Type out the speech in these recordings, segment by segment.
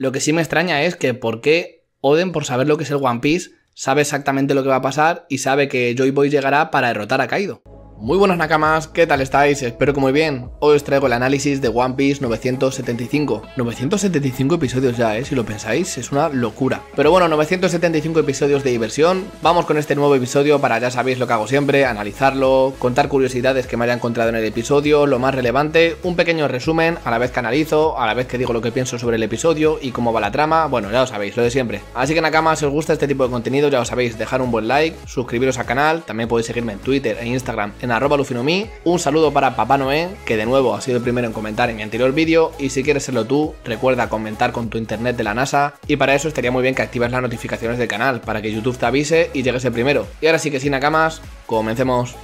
Lo que sí me extraña es que por qué Oden, por saber lo que es el One Piece, sabe exactamente lo que va a pasar y sabe que Joy Boy llegará para derrotar a Kaido. Muy buenas Nakamas, ¿qué tal estáis? Espero que muy bien. Hoy os traigo el análisis de One Piece 975. 975 episodios ya, ¿eh? Si lo pensáis, es una locura. Pero bueno, 975 episodios de diversión. Vamos con este nuevo episodio para, ya sabéis lo que hago siempre, analizarlo, contar curiosidades que me haya encontrado en el episodio, lo más relevante, un pequeño resumen, a la vez que analizo, a la vez que digo lo que pienso sobre el episodio y cómo va la trama, bueno, ya lo sabéis, lo de siempre. Así que Nakamas, si os gusta este tipo de contenido, ya lo sabéis, dejar un buen like, suscribiros al canal, también podéis seguirme en Twitter e Instagram arroba Un saludo para Papá Noé, que de nuevo ha sido el primero en comentar en mi anterior vídeo. Y si quieres serlo tú, recuerda comentar con tu internet de la NASA. Y para eso estaría muy bien que actives las notificaciones del canal, para que YouTube te avise y llegues el primero. Y ahora sí que sin nakamas, comencemos.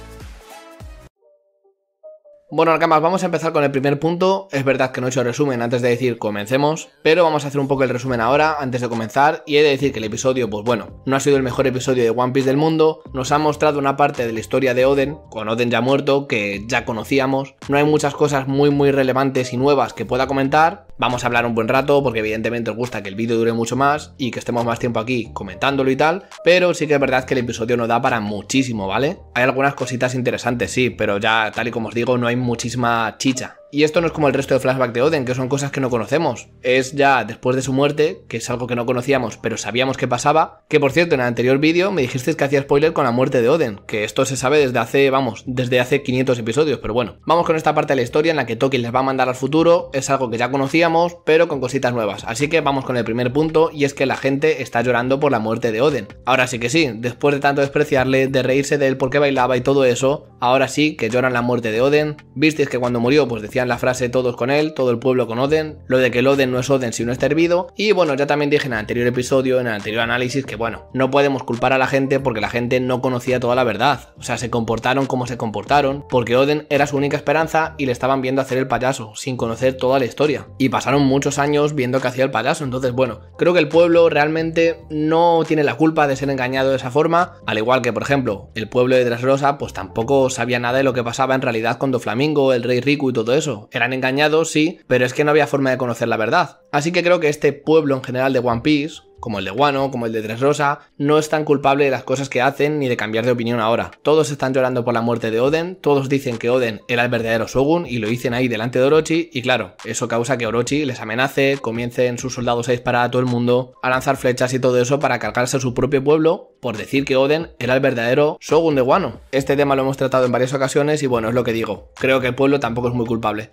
Bueno, Arcamas, vamos a empezar con el primer punto. Es verdad que no he hecho resumen antes de decir comencemos, pero vamos a hacer un poco el resumen ahora, antes de comenzar, y he de decir que el episodio, pues bueno, no ha sido el mejor episodio de One Piece del mundo, nos ha mostrado una parte de la historia de Oden, con Oden ya muerto, que ya conocíamos, no hay muchas cosas muy muy relevantes y nuevas que pueda comentar, vamos a hablar un buen rato, porque evidentemente os gusta que el vídeo dure mucho más y que estemos más tiempo aquí comentándolo y tal, pero sí que es verdad que el episodio no da para muchísimo, ¿vale? Hay algunas cositas interesantes, sí, pero ya tal y como os digo, no hay muchísima chicha. Y esto no es como el resto de flashback de Odin que son cosas que no conocemos. Es ya después de su muerte, que es algo que no conocíamos, pero sabíamos que pasaba. Que por cierto, en el anterior vídeo me dijisteis que hacía spoiler con la muerte de Odin que esto se sabe desde hace, vamos, desde hace 500 episodios, pero bueno. Vamos con esta parte de la historia en la que Toki les va a mandar al futuro, es algo que ya conocíamos, pero con cositas nuevas. Así que vamos con el primer punto, y es que la gente está llorando por la muerte de Odin Ahora sí que sí, después de tanto despreciarle, de reírse de él porque bailaba y todo eso, ahora sí que lloran la muerte de Odin Visteis que cuando murió, pues decía la frase todos con él, todo el pueblo con Oden, lo de que el Oden no es Oden si no es hervido, y bueno, ya también dije en el anterior episodio, en el anterior análisis, que bueno, no podemos culpar a la gente porque la gente no conocía toda la verdad, o sea, se comportaron como se comportaron, porque Oden era su única esperanza y le estaban viendo hacer el payaso, sin conocer toda la historia, y pasaron muchos años viendo que hacía el payaso, entonces bueno, creo que el pueblo realmente no tiene la culpa de ser engañado de esa forma, al igual que por ejemplo, el pueblo de Dressrosa pues tampoco sabía nada de lo que pasaba en realidad con Doflamingo, el rey rico y todo eso, eran engañados, sí, pero es que no había forma de conocer la verdad. Así que creo que este pueblo en general de One Piece como el de Guano, como el de Tres Rosa, no es tan culpable de las cosas que hacen ni de cambiar de opinión ahora. Todos están llorando por la muerte de Oden, todos dicen que Oden era el verdadero Shogun y lo dicen ahí delante de Orochi y claro, eso causa que Orochi les amenace, comiencen sus soldados a disparar a todo el mundo, a lanzar flechas y todo eso para cargarse a su propio pueblo por decir que Oden era el verdadero Shogun de Guano. Este tema lo hemos tratado en varias ocasiones y bueno, es lo que digo, creo que el pueblo tampoco es muy culpable.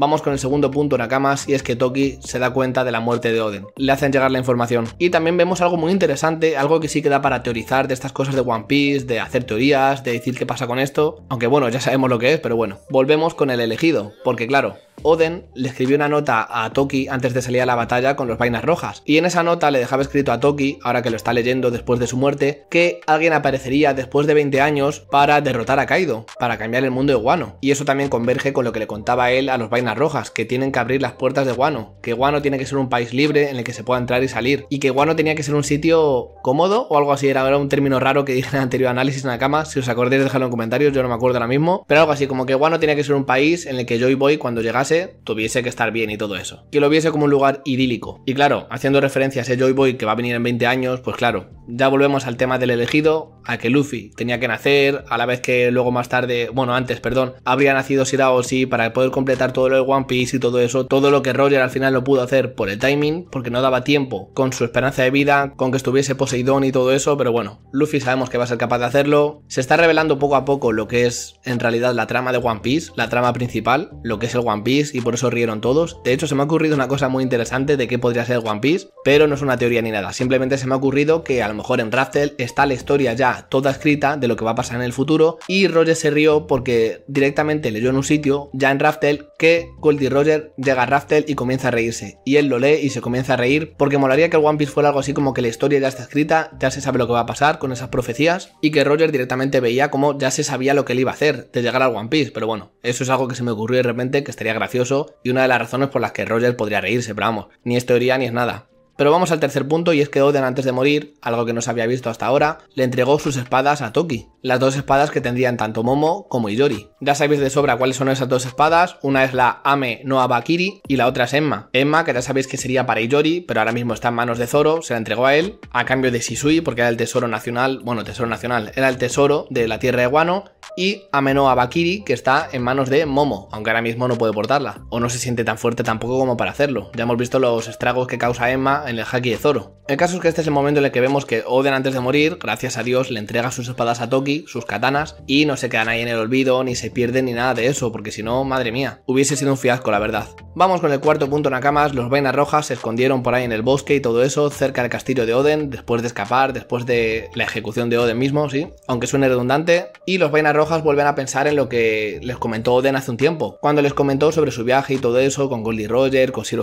Vamos con el segundo punto en Nakamas y es que Toki se da cuenta de la muerte de Oden. Le hacen llegar la información. Y también vemos algo muy interesante, algo que sí queda para teorizar de estas cosas de One Piece, de hacer teorías, de decir qué pasa con esto. Aunque bueno, ya sabemos lo que es, pero bueno. Volvemos con el elegido, porque claro, Oden le escribió una nota a Toki antes de salir a la batalla con los vainas rojas, y en esa nota le dejaba escrito a Toki, ahora que lo está leyendo después de su muerte, que alguien aparecería después de 20 años para derrotar a Kaido, para cambiar el mundo de Guano Y eso también converge con lo que le contaba él a los vainas rojas, que tienen que abrir las puertas de Guano, que Guano tiene que ser un país libre en el que se pueda entrar y salir, y que Guano tenía que ser un sitio cómodo o algo así, era, un término raro que dije en el anterior análisis en la cama, si os acordáis dejadlo en comentarios, yo no me acuerdo ahora mismo, pero algo así como que Guano tenía que ser un país en el que yo y voy cuando llegase tuviese que estar bien y todo eso. Que lo viese como un lugar idílico. Y claro, haciendo referencia a ese Joy Boy que va a venir en 20 años, pues claro, ya volvemos al tema del elegido, a que Luffy tenía que nacer, a la vez que luego más tarde, bueno, antes, perdón, habría nacido si o sí para poder completar todo lo de One Piece y todo eso, todo lo que Roger al final lo pudo hacer por el timing, porque no daba tiempo con su esperanza de vida, con que estuviese Poseidón y todo eso, pero bueno, Luffy sabemos que va a ser capaz de hacerlo. Se está revelando poco a poco lo que es en realidad la trama de One Piece, la trama principal, lo que es el One Piece y por eso rieron todos. De hecho, se me ha ocurrido una cosa muy interesante de qué podría ser One Piece, pero no es una teoría ni nada. Simplemente se me ha ocurrido que a lo mejor en Raftel está la historia ya toda escrita de lo que va a pasar en el futuro y Roger se rió porque directamente leyó en un sitio, ya en Raftel que Goldie Roger llega a Raftel y comienza a reírse. Y él lo lee y se comienza a reír porque molaría que el One Piece fuera algo así como que la historia ya está escrita, ya se sabe lo que va a pasar con esas profecías y que Roger directamente veía como ya se sabía lo que él iba a hacer de llegar al One Piece. Pero bueno, eso es algo que se me ocurrió de repente que estaría gracioso y una de las razones por las que Roger podría reírse, pero vamos, ni es teoría ni es nada. Pero vamos al tercer punto y es que Odin, antes de morir, algo que no se había visto hasta ahora, le entregó sus espadas a Toki, las dos espadas que tendrían tanto Momo como Iyori... Ya sabéis de sobra cuáles son esas dos espadas, una es la Ame no Abakiri y la otra es Emma. Emma, que ya sabéis que sería para Iyori... pero ahora mismo está en manos de Zoro, se la entregó a él, a cambio de Shisui, porque era el tesoro nacional, bueno, tesoro nacional, era el tesoro de la tierra de Guano, y Ame no Abakiri, que está en manos de Momo, aunque ahora mismo no puede portarla, o no se siente tan fuerte tampoco como para hacerlo. Ya hemos visto los estragos que causa Emma en el haki de Zoro. El caso es que este es el momento en el que vemos que Oden antes de morir, gracias a Dios, le entrega sus espadas a Toki, sus katanas, y no se quedan ahí en el olvido, ni se pierden, ni nada de eso, porque si no, madre mía, hubiese sido un fiasco, la verdad. Vamos con el cuarto punto Nakamas, los vainas rojas se escondieron por ahí en el bosque y todo eso, cerca del castillo de Oden, después de escapar, después de la ejecución de Oden mismo, sí, aunque suene redundante, y los vainas rojas vuelven a pensar en lo que les comentó Oden hace un tiempo, cuando les comentó sobre su viaje y todo eso, con Goldie Roger, con Shiro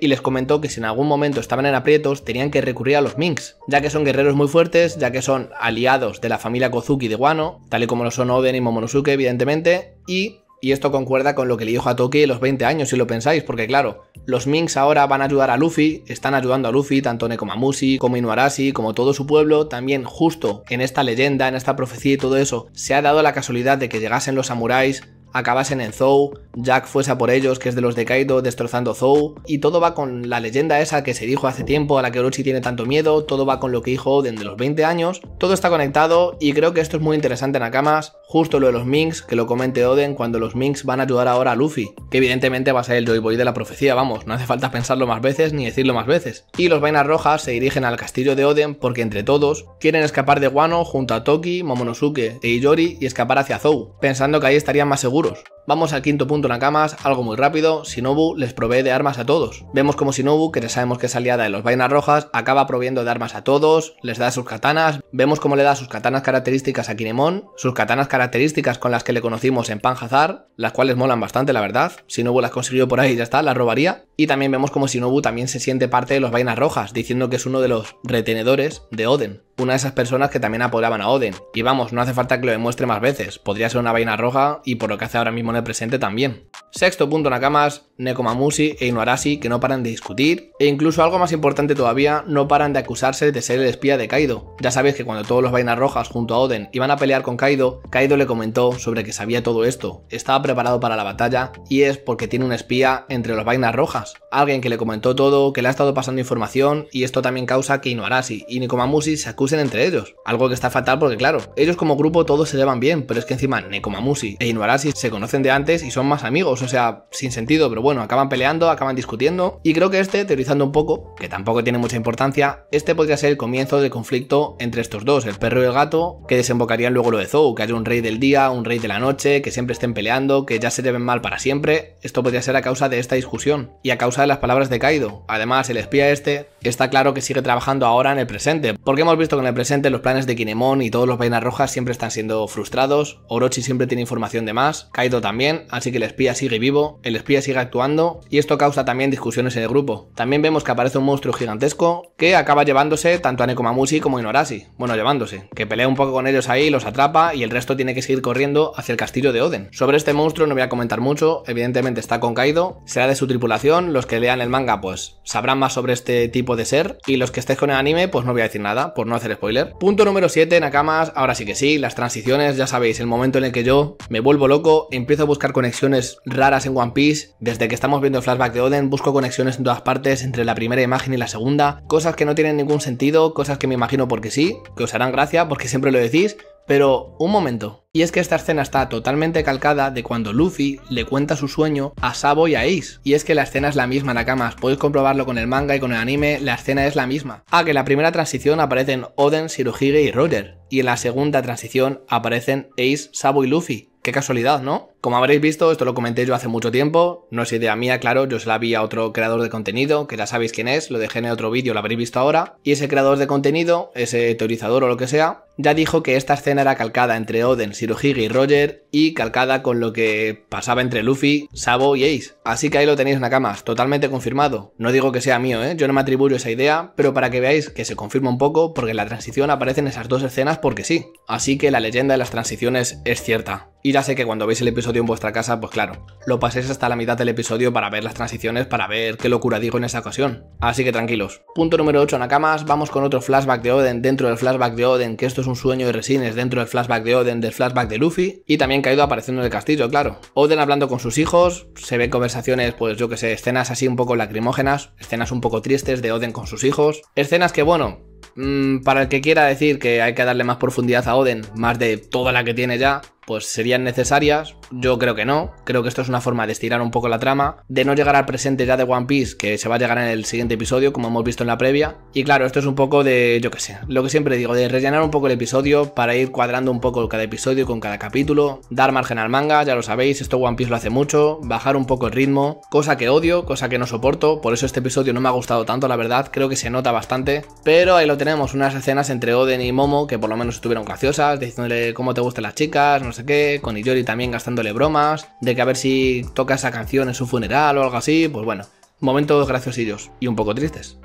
y les comentó que si en algún momento estaban en aprietos tenían que recurrir a los Minks, ya que son guerreros muy fuertes, ya que son aliados de la familia Kozuki de Wano, tal y como lo son Oden y Momonosuke, evidentemente, y esto concuerda con lo que le dijo a Toki en los 20 años, si lo pensáis, porque claro, los Minks ahora van a ayudar a Luffy, están ayudando a Luffy, tanto Nekomamushi como Inuarashi, como todo su pueblo. También, justo en esta leyenda, en esta profecía y todo eso, se ha dado la casualidad de que llegasen los samuráis acabasen en Zou, Jack fuese a por ellos, que es de los de Kaido, destrozando Zou, y todo va con la leyenda esa que se dijo hace tiempo a la que Orochi tiene tanto miedo, todo va con lo que dijo Oden de los 20 años, todo está conectado y creo que esto es muy interesante en Nakamas, justo lo de los Minks, que lo comente Oden cuando los Minks van a ayudar ahora a Luffy, que evidentemente va a ser el Joy Boy de la profecía, vamos, no hace falta pensarlo más veces ni decirlo más veces. Y los Vainas Rojas se dirigen al castillo de Oden porque entre todos quieren escapar de Wano junto a Toki, Momonosuke e Iyori y escapar hacia Zou, pensando que ahí estarían más seguros seguros. Vamos al quinto punto Nakamas, algo muy rápido, Shinobu les provee de armas a todos. Vemos como Shinobu, que ya sabemos que es aliada de los vainas rojas, acaba proviendo de armas a todos, les da sus katanas, vemos cómo le da sus katanas características a Kinemon, sus katanas características con las que le conocimos en Panhazar, las cuales molan bastante la verdad, Shinobu las consiguió por ahí ya está, las robaría, y también vemos como Shinobu también se siente parte de los vainas rojas, diciendo que es uno de los retenedores de Oden, una de esas personas que también apoyaban a Oden, y vamos, no hace falta que lo demuestre más veces, podría ser una vaina roja y por lo que hace ahora mismo presente también. Sexto punto Nakamas, Nekomamushi e Inuarashi que no paran de discutir, e incluso algo más importante todavía, no paran de acusarse de ser el espía de Kaido. Ya sabéis que cuando todos los vainas rojas junto a Oden iban a pelear con Kaido, Kaido le comentó sobre que sabía todo esto, estaba preparado para la batalla y es porque tiene un espía entre los vainas rojas, alguien que le comentó todo, que le ha estado pasando información y esto también causa que Inuarashi y Nekomamushi se acusen entre ellos, algo que está fatal porque claro, ellos como grupo todos se llevan bien, pero es que encima Nekomamushi e Inuarashi se conocen de antes y son más amigos o sea, sin sentido, pero bueno, acaban peleando, acaban discutiendo. Y creo que este, teorizando un poco, que tampoco tiene mucha importancia, este podría ser el comienzo del conflicto entre estos dos, el perro y el gato, que desembocarían luego lo de Zou, que haya un rey del día, un rey de la noche, que siempre estén peleando, que ya se lleven mal para siempre. Esto podría ser a causa de esta discusión y a causa de las palabras de Kaido. Además, el espía este está claro que sigue trabajando ahora en el presente, porque hemos visto que en el presente los planes de Kinemon y todos los vainas rojas siempre están siendo frustrados, Orochi siempre tiene información de más, Kaido también, así que el espía sigue sigue vivo, el espía sigue actuando y esto causa también discusiones en el grupo. También vemos que aparece un monstruo gigantesco que acaba llevándose tanto a Nekomamushi como a Inorasi. Bueno, llevándose, que pelea un poco con ellos ahí, los atrapa y el resto tiene que seguir corriendo hacia el castillo de Oden. Sobre este monstruo no voy a comentar mucho, evidentemente está con Kaido, será de su tripulación, los que lean el manga pues sabrán más sobre este tipo de ser y los que estéis con el anime pues no voy a decir nada por no hacer spoiler. Punto número 7, Nakamas, ahora sí que sí, las transiciones, ya sabéis, el momento en el que yo me vuelvo loco, empiezo a buscar conexiones raras en One Piece. Desde que estamos viendo el flashback de Oden, busco conexiones en todas partes entre la primera imagen y la segunda, cosas que no tienen ningún sentido, cosas que me imagino porque sí, que os harán gracia porque siempre lo decís, pero un momento. Y es que esta escena está totalmente calcada de cuando Luffy le cuenta su sueño a Sabo y a Ace. Y es que la escena es la misma, Nakamas. Podéis comprobarlo con el manga y con el anime, la escena es la misma. Ah, que en la primera transición aparecen Oden, Shirohige y Roger. Y en la segunda transición aparecen Ace, Sabo y Luffy. Qué casualidad, ¿no? Como habréis visto, esto lo comenté yo hace mucho tiempo, no es idea mía, claro, yo se la vi a otro creador de contenido, que ya sabéis quién es, lo dejé en otro vídeo, lo habréis visto ahora, y ese creador de contenido, ese teorizador o lo que sea, ya dijo que esta escena era calcada entre Oden, Shirohige y Roger, y calcada con lo que pasaba entre Luffy, Sabo y Ace. Así que ahí lo tenéis, Nakamas, totalmente confirmado. No digo que sea mío, ¿eh? yo no me atribuyo esa idea, pero para que veáis que se confirma un poco, porque en la transición aparecen esas dos escenas porque sí. Así que la leyenda de las transiciones es cierta. Y ya sé que cuando veis el episodio en vuestra casa, pues claro, lo paséis hasta la mitad del episodio para ver las transiciones, para ver qué locura digo en esa ocasión. Así que tranquilos. Punto número 8, Nakamas, vamos con otro flashback de Oden dentro del flashback de Oden, que esto es un sueño de resines dentro del flashback de Oden, del flashback de Luffy, y también caído apareciendo en el castillo, claro. Oden hablando con sus hijos, se ven conversaciones, pues yo que sé, escenas así un poco lacrimógenas, escenas un poco tristes de Oden con sus hijos, escenas que bueno, mm, para el que quiera decir que hay que darle más profundidad a Oden, más de toda la que tiene ya, pues serían necesarias. Yo creo que no. Creo que esto es una forma de estirar un poco la trama, de no llegar al presente ya de One Piece, que se va a llegar en el siguiente episodio, como hemos visto en la previa. Y claro, esto es un poco de, yo qué sé, lo que siempre digo, de rellenar un poco el episodio para ir cuadrando un poco cada episodio con cada capítulo, dar margen al manga, ya lo sabéis, esto One Piece lo hace mucho, bajar un poco el ritmo, cosa que odio, cosa que no soporto, por eso este episodio no me ha gustado tanto, la verdad, creo que se nota bastante. Pero ahí lo tenemos, unas escenas entre Oden y Momo que por lo menos estuvieron graciosas, diciéndole cómo te gustan las chicas, no sé sé qué, con Iyori también gastándole bromas, de que a ver si toca esa canción en su funeral o algo así, pues bueno, momentos graciosillos y un poco tristes.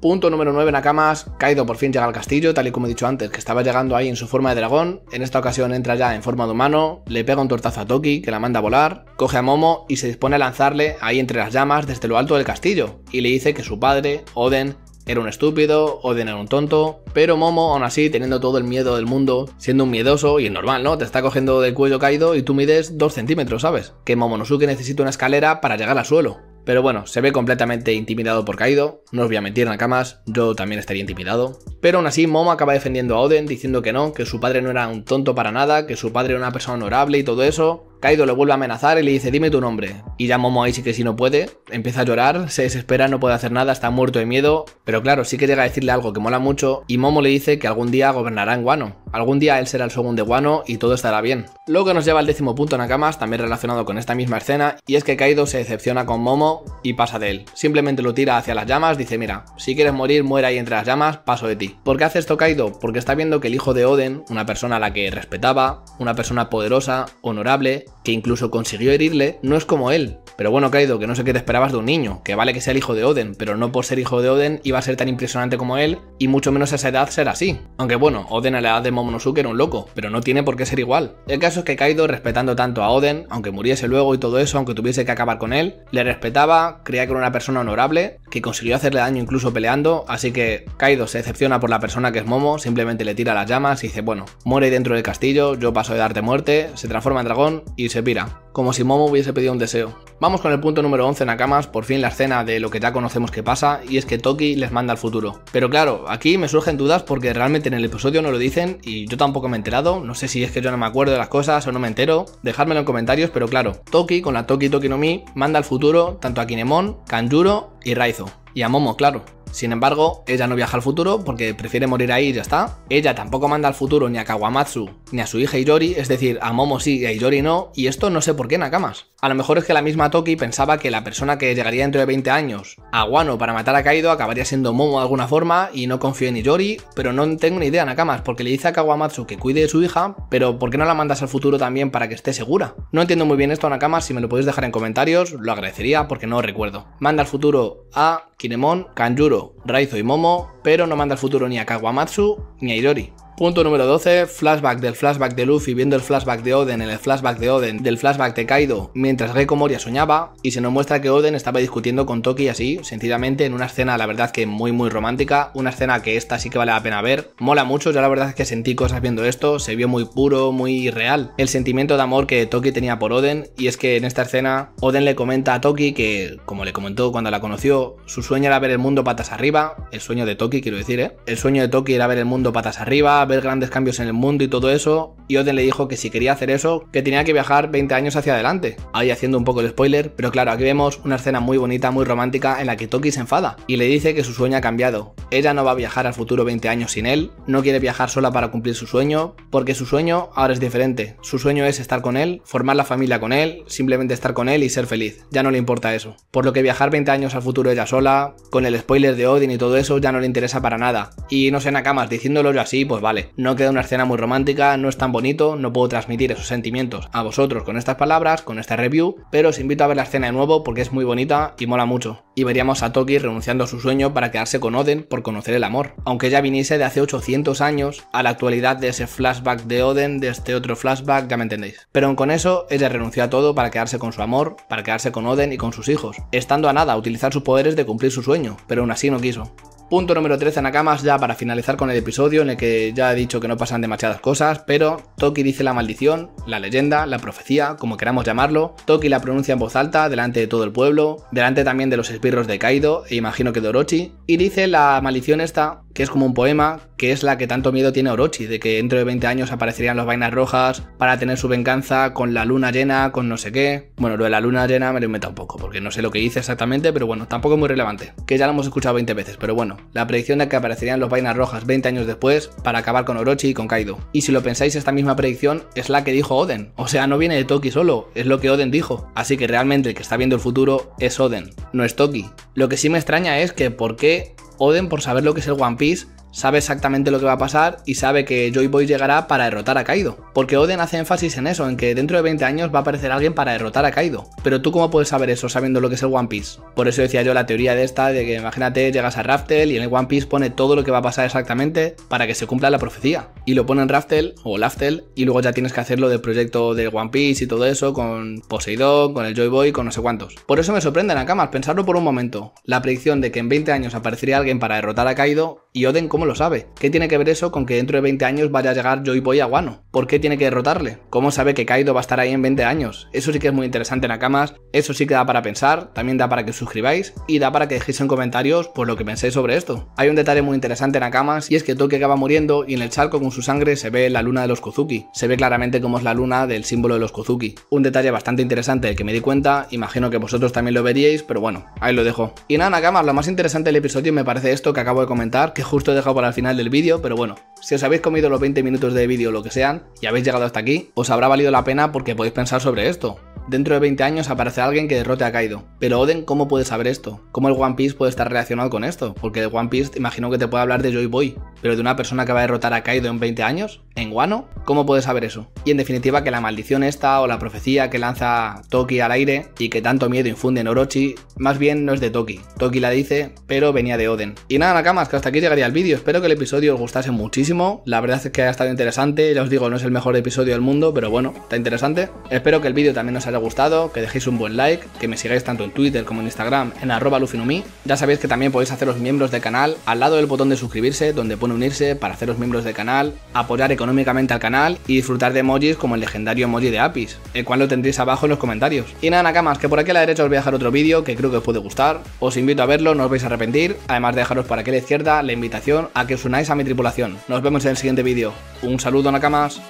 Punto número 9 Nakamas, Kaido por fin llega al castillo, tal y como he dicho antes, que estaba llegando ahí en su forma de dragón, en esta ocasión entra ya en forma de humano, le pega un tortazo a Toki, que la manda a volar, coge a Momo y se dispone a lanzarle ahí entre las llamas desde lo alto del castillo, y le dice que su padre, Oden, era un estúpido, Oden era un tonto, pero Momo, aún así, teniendo todo el miedo del mundo, siendo un miedoso y es normal, ¿no? Te está cogiendo del cuello caído y tú mides 2 centímetros, ¿sabes? Que Momonosuke necesita una escalera para llegar al suelo. Pero bueno, se ve completamente intimidado por Kaido, no os voy a mentir Nakamas, yo también estaría intimidado. Pero aún así, Momo acaba defendiendo a Oden diciendo que no, que su padre no era un tonto para nada, que su padre era una persona honorable y todo eso, Kaido lo vuelve a amenazar y le dice, dime tu nombre. Y ya Momo ahí sí que si no puede, empieza a llorar, se desespera, no puede hacer nada, está muerto de miedo. Pero claro, sí que llega a decirle algo que mola mucho y Momo le dice que algún día gobernará en Guano. Algún día él será el segundo de Guano y todo estará bien. Lo que nos lleva al décimo punto Nakamas, también relacionado con esta misma escena, y es que Kaido se decepciona con Momo y pasa de él. Simplemente lo tira hacia las llamas, dice, mira, si quieres morir, muera ahí entre las llamas, paso de ti. ¿Por qué hace esto Kaido? Porque está viendo que el hijo de Oden, una persona a la que respetaba, una persona poderosa, honorable, que incluso consiguió herirle, no es como él. Pero bueno, Kaido, que no sé qué te esperabas de un niño, que vale que sea el hijo de Oden, pero no por ser hijo de Oden iba a ser tan impresionante como él, y mucho menos a esa edad ser así. Aunque bueno, Oden a la edad de Momonosuke era un loco, pero no tiene por qué ser igual. El caso es que Kaido, respetando tanto a Oden, aunque muriese luego y todo eso, aunque tuviese que acabar con él, le respetaba, creía que era una persona honorable, que consiguió hacerle daño incluso peleando, así que Kaido se decepciona por la persona que es Momo, simplemente le tira las llamas y dice, bueno, muere dentro del castillo, yo paso de darte muerte, se transforma en dragón y se pira, como si Momo hubiese pedido un deseo. Vamos con el punto número 11 Nakamas, por fin la escena de lo que ya conocemos que pasa, y es que Toki les manda al futuro. Pero claro, aquí me surgen dudas porque realmente en el episodio no lo dicen y yo tampoco me he enterado, no sé si es que yo no me acuerdo de las cosas o no me entero, dejármelo en comentarios, pero claro, Toki con la Toki Toki no Mi manda al futuro tanto a Kinemon, Kanjuro y Raizo. Y a Momo, claro. Sin embargo, ella no viaja al futuro porque prefiere morir ahí y ya está. Ella tampoco manda al futuro ni a Kawamatsu ni a su hija Iyori, es decir, a Momo sí y a Iyori no, y esto no sé por qué Nakamas. A lo mejor es que la misma Toki pensaba que la persona que llegaría dentro de 20 años a Wano para matar a Kaido acabaría siendo Momo de alguna forma y no confío en Iyori, pero no tengo ni idea Nakamas porque le dice a Kawamatsu que cuide de su hija, pero ¿por qué no la mandas al futuro también para que esté segura? No entiendo muy bien esto Nakamas, si me lo podéis dejar en comentarios, lo agradecería porque no recuerdo. Manda al futuro a Kinemon Kanjuro Raizo y Momo, pero no manda al futuro ni a Kawamatsu ni a Irori Punto número 12, flashback del flashback de Luffy viendo el flashback de Oden en el flashback de Oden del flashback de Kaido mientras Reiko Moria soñaba y se nos muestra que Oden estaba discutiendo con Toki así, sencillamente en una escena la verdad que muy muy romántica, una escena que esta sí que vale la pena ver, mola mucho, yo la verdad es que sentí cosas viendo esto, se vio muy puro, muy real, el sentimiento de amor que Toki tenía por Oden y es que en esta escena Oden le comenta a Toki que, como le comentó cuando la conoció, su sueño era ver el mundo patas arriba, el sueño de Toki quiero decir, ¿eh? el sueño de Toki era ver el mundo patas arriba, grandes cambios en el mundo y todo eso, y Odin le dijo que si quería hacer eso, que tenía que viajar 20 años hacia adelante. Ahí haciendo un poco el spoiler, pero claro, aquí vemos una escena muy bonita, muy romántica, en la que Toki se enfada y le dice que su sueño ha cambiado. Ella no va a viajar al futuro 20 años sin él, no quiere viajar sola para cumplir su sueño, porque su sueño ahora es diferente. Su sueño es estar con él, formar la familia con él, simplemente estar con él y ser feliz. Ya no le importa eso. Por lo que viajar 20 años al futuro ella sola, con el spoiler de Odin y todo eso, ya no le interesa para nada. Y no sé, Nakamas, diciéndolo yo así, pues vale no queda una escena muy romántica, no es tan bonito, no puedo transmitir esos sentimientos a vosotros con estas palabras, con esta review, pero os invito a ver la escena de nuevo porque es muy bonita y mola mucho. Y veríamos a Toki renunciando a su sueño para quedarse con Oden por conocer el amor. Aunque ya viniese de hace 800 años a la actualidad de ese flashback de Oden, de este otro flashback, ya me entendéis. Pero con eso, ella renunció a todo para quedarse con su amor, para quedarse con Oden y con sus hijos, estando a nada a utilizar sus poderes de cumplir su sueño, pero aún así no quiso. Punto número 13, Nakamas, ya para finalizar con el episodio en el que ya he dicho que no pasan demasiadas cosas, pero Toki dice la maldición, la leyenda, la profecía, como queramos llamarlo. Toki la pronuncia en voz alta delante de todo el pueblo, delante también de los esbirros de Kaido e imagino que de Orochi, y dice la maldición esta que es como un poema, que es la que tanto miedo tiene Orochi, de que dentro de 20 años aparecerían los vainas rojas para tener su venganza con la luna llena, con no sé qué. Bueno, lo de la luna llena me lo inventa un poco, porque no sé lo que dice exactamente, pero bueno, tampoco es muy relevante, que ya lo hemos escuchado 20 veces, pero bueno, la predicción de que aparecerían los vainas rojas 20 años después para acabar con Orochi y con Kaido. Y si lo pensáis, esta misma predicción es la que dijo Oden, o sea, no viene de Toki solo, es lo que Oden dijo, así que realmente el que está viendo el futuro es Oden, no es Toki. Lo que sí me extraña es que por qué Oden por saber lo que es el One Piece sabe exactamente lo que va a pasar y sabe que Joy Boy llegará para derrotar a Kaido. Porque Oden hace énfasis en eso, en que dentro de 20 años va a aparecer alguien para derrotar a Kaido. Pero tú cómo puedes saber eso sabiendo lo que es el One Piece? Por eso decía yo la teoría de esta, de que imagínate, llegas a Raftel y en el One Piece pone todo lo que va a pasar exactamente para que se cumpla la profecía. Y lo pone en Raftel o Laftel y luego ya tienes que hacerlo del proyecto del One Piece y todo eso con Poseidón, con el Joy Boy, con no sé cuántos. Por eso me sorprende, Nakamas, pensarlo por un momento. La predicción de que en 20 años aparecería alguien para derrotar a Kaido y Oden cómo lo sabe? ¿Qué tiene que ver eso con que dentro de 20 años vaya a llegar Joy Boy a Guano? ¿Por qué tiene que derrotarle? ¿Cómo sabe que Kaido va a estar ahí en 20 años? Eso sí que es muy interesante, en Nakamas. Eso sí que da para pensar, también da para que os suscribáis y da para que dejéis en comentarios por pues, lo que penséis sobre esto. Hay un detalle muy interesante, en Nakamas, y es que Toki acaba muriendo y en el charco con su sangre se ve la luna de los Kozuki. Se ve claramente cómo es la luna del símbolo de los Kozuki. Un detalle bastante interesante del que me di cuenta, imagino que vosotros también lo veríais, pero bueno, ahí lo dejo. Y nada, Nakamas, lo más interesante del episodio me parece esto que acabo de comentar, que justo he dejado para el final del vídeo, pero bueno, si os habéis comido los 20 minutos de vídeo o lo que sean y habéis llegado hasta aquí, os habrá valido la pena porque podéis pensar sobre esto. Dentro de 20 años aparece alguien que derrote a Kaido. Pero Oden, ¿cómo puede saber esto? ¿Cómo el One Piece puede estar relacionado con esto? Porque de One Piece imagino que te puede hablar de Joy Boy, pero de una persona que va a derrotar a Kaido en 20 años, en Guano? ¿Cómo puedes saber eso? Y en definitiva, que la maldición esta o la profecía que lanza Toki al aire y que tanto miedo infunde en Orochi, más bien no es de Toki. Toki la dice, pero venía de Oden. Y nada, Nakamas, que hasta aquí llegaría el vídeo. Espero que el episodio os gustase muchísimo. La verdad es que ha estado interesante. Ya os digo, no es el mejor episodio del mundo, pero bueno, está interesante. Espero que el vídeo también os haya gustado, que dejéis un buen like, que me sigáis tanto en Twitter como en Instagram, en arroba lufinumi. Ya sabéis que también podéis los miembros del canal al lado del botón de suscribirse, donde pone unirse para haceros miembros del canal, apoyar económicamente al canal y disfrutar de emojis como el legendario emoji de Apis, el cual lo tendréis abajo en los comentarios. Y nada, nakamas, que por aquí a la derecha os voy a dejar otro vídeo que creo que os puede gustar, os invito a verlo, no os vais a arrepentir, además de dejaros para aquí a la izquierda la invitación a que os unáis a mi tripulación. Nos vemos en el siguiente vídeo. Un saludo, nakamas.